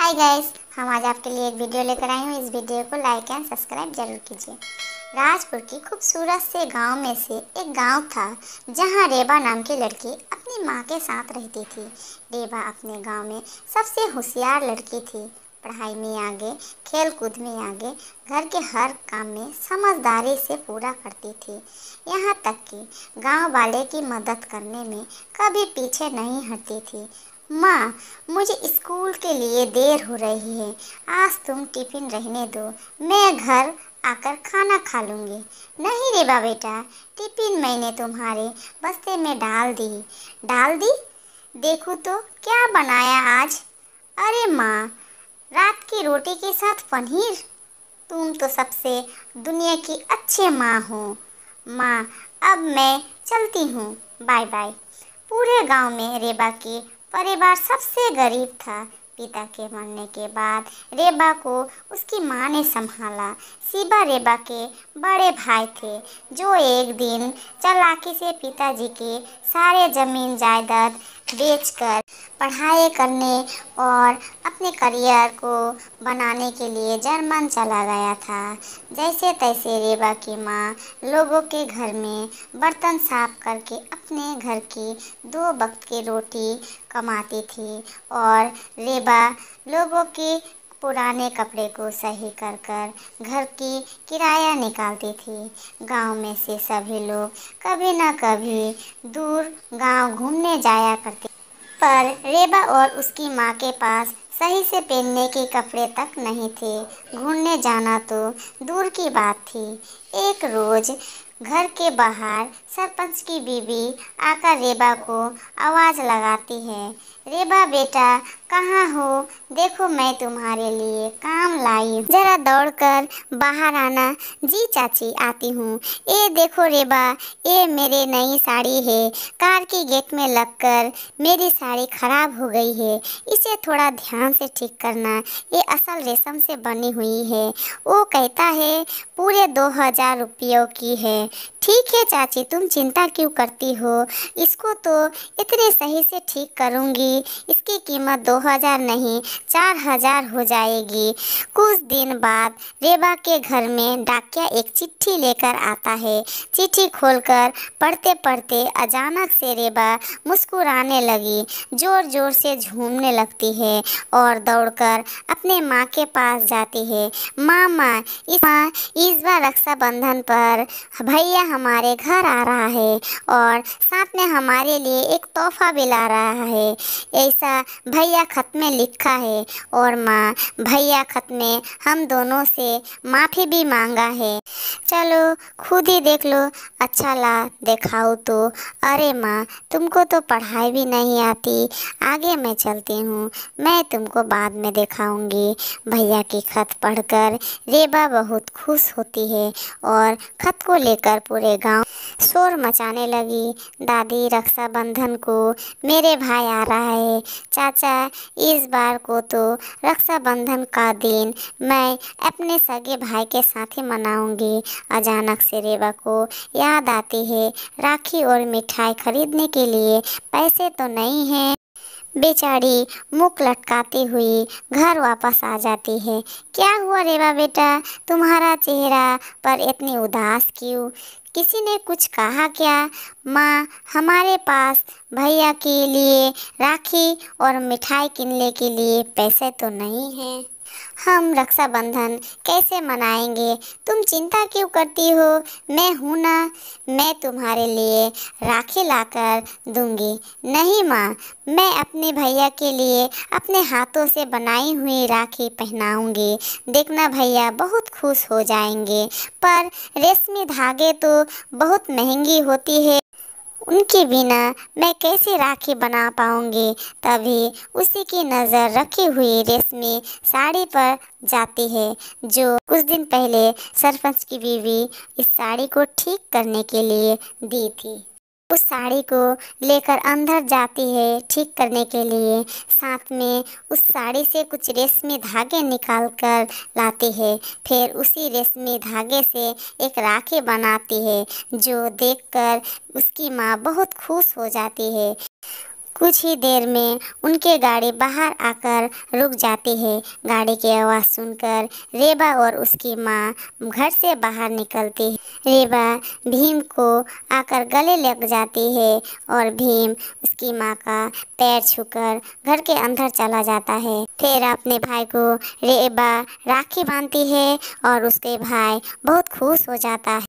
hi guys हम आज आपके लिए एक वीडियो लेकर आई हूँ इस वीडियो को लाइक एंड सब्सक्राइब जरूर कीजिए राजपुर की खूबसूरत से गांव में से एक गांव था जहां रेबा नाम की लड़की अपनी माँ के साथ रहती थी रेबा अपने गांव में सबसे होशियार लड़की थी पढ़ाई में आगे खेल कूद में आगे घर के हर काम में समझदारी से पूरा करती थी यहाँ तक कि गांव वाले की मदद करने में कभी पीछे नहीं हटती थी माँ मुझे स्कूल के लिए देर हो रही है आज तुम टिफिन रहने दो मैं घर आकर खाना खा लूँगी नहीं रे बा बेटा टिफिन मैंने तुम्हारे बस्ते में डाल दी डाल दी देखो तो क्या बनाया आज अरे माँ रात की रोटी के साथ पनीर तुम तो सबसे दुनिया की अच्छे माँ हो माँ अब मैं चलती हूँ बाय बाय पूरे गांव में रेबा की परिवार सबसे गरीब था पिता के मरने के बाद रेबा को उसकी माँ ने संभाला सिबा रेबा के बड़े भाई थे जो एक दिन चलाकी से पिताजी के सारे जमीन जायदाद बेचकर पढ़ाई करने और अपने करियर को बनाने के लिए जर्मन चला गया था जैसे तैसे रेबा की माँ लोगों के घर में बर्तन साफ करके अपने घर की दो वक्त की रोटी कमाती थी और रेबा लोगों के पुराने कपड़े को सही कर कर घर की किराया निकालती थी गांव में से सभी लोग कभी न कभी दूर गांव घूमने जाया करते पर रेबा और उसकी माँ के पास सही से पहनने के कपड़े तक नहीं थे घूमने जाना तो दूर की बात थी एक रोज़ घर के बाहर सरपंच की बीवी आकर रेबा को आवाज़ लगाती है रेबा बेटा कहाँ हो देखो मैं तुम्हारे लिए कहाँ हम लाई जरा दौड़कर बाहर आना जी चाची आती हूँ ए देखो रेबा ये मेरे नई साड़ी है कार के गेट में लगकर मेरी साड़ी खराब हो गई है इसे थोड़ा ध्यान से ठीक करना ये असल रेशम से बनी हुई है वो कहता है पूरे दो हज़ार रुपयों की है ठीक है चाची तुम चिंता क्यों करती हो इसको तो इतने सही से ठीक करूँगी इसकी कीमत दो हज़ार नहीं चार हज़ार हो जाएगी कुछ दिन बाद रेबा के घर में डाकिया एक चिट्ठी लेकर आता है चिट्ठी खोलकर पढ़ते पढ़ते अचानक से रेबा मुस्कुराने लगी ज़ोर ज़ोर से झूमने लगती है और दौड़कर अपने माँ के पास जाती है माँ माँ इस माँ इस बार रक्षाबंधन पर भैया हमारे घर आ रहा है और साथ में हमारे लिए एक तोहफा भी ला रहा है ऐसा भैया खत में लिखा है और माँ भैया खत ने हम दोनों से माफ़ी भी मांगा है चलो खुद ही देख लो अच्छा ला दिखाओ तो अरे माँ तुमको तो पढ़ाई भी नहीं आती आगे मैं चलती हूँ मैं तुमको बाद में दिखाऊंगी भैया की खत पढ़कर रेबा बहुत खुश होती है और खत को लेकर पूरे गांव शोर मचाने लगी दादी रक्षाबंधन को मेरे भाई आ रहा है चाचा इस बार को तो रक्षाबंधन का दिन मैं अपने सगे भाई के साथ ही मनाऊंगी अचानक से रेवा को याद आती है राखी और मिठाई खरीदने के लिए पैसे तो नहीं हैं बेचारी मुख लटकाते हुए घर वापस आ जाती है क्या हुआ रेवा बेटा तुम्हारा चेहरा पर इतनी उदास क्यों किसी ने कुछ कहा क्या माँ हमारे पास भैया के लिए राखी और मिठाई किनने के लिए पैसे तो नहीं हैं हम रक्षाबंधन कैसे मनाएंगे तुम चिंता क्यों करती हो मैं हूँ ना मैं तुम्हारे लिए राखी लाकर दूंगी नहीं माँ मैं अपने भैया के लिए अपने हाथों से बनाई हुई राखी पहनाऊंगी देखना भैया बहुत खुश हो जाएंगे पर रेशमी धागे तो बहुत महंगी होती है उनके बिना मैं कैसे राखी बना पाऊँगी तभी उसी की नज़र रखी हुई रेशमी साड़ी पर जाती है जो कुछ दिन पहले सरपंच की बीवी इस साड़ी को ठीक करने के लिए दी थी उस साड़ी को लेकर अंदर जाती है ठीक करने के लिए साथ में उस साड़ी से कुछ रेशमी धागे निकाल कर लाती है फिर उसी रेशमी धागे से एक राखी बनाती है जो देखकर उसकी माँ बहुत खुश हो जाती है कुछ ही देर में उनके गाड़ी बाहर आकर रुक जाती है गाड़ी की आवाज़ सुनकर रेबा और उसकी माँ घर से बाहर निकलती है रेबा भीम को आकर गले लग जाती है और भीम उसकी माँ का पैर छूकर घर के अंदर चला जाता है फिर अपने भाई को रेबा राखी बांधती है और उसके भाई बहुत खुश हो जाता है